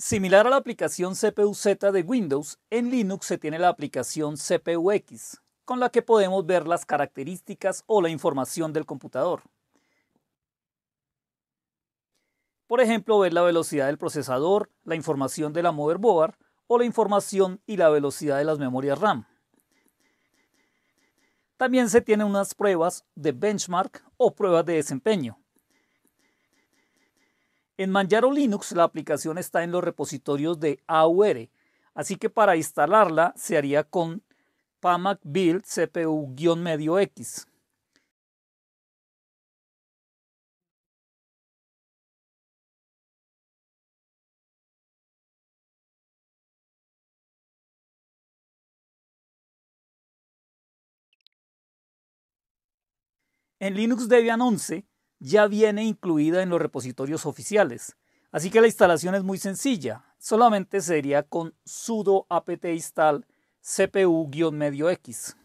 Similar a la aplicación CPU-Z de Windows, en Linux se tiene la aplicación CPU-X, con la que podemos ver las características o la información del computador. Por ejemplo, ver la velocidad del procesador, la información de la motherboard o la información y la velocidad de las memorias RAM. También se tienen unas pruebas de benchmark o pruebas de desempeño, en Manjaro Linux la aplicación está en los repositorios de AUR, así que para instalarla se haría con pamac build cpu-medio-x. En Linux Debian 11 ya viene incluida en los repositorios oficiales. Así que la instalación es muy sencilla, solamente sería con sudo apt install cpu-medio x.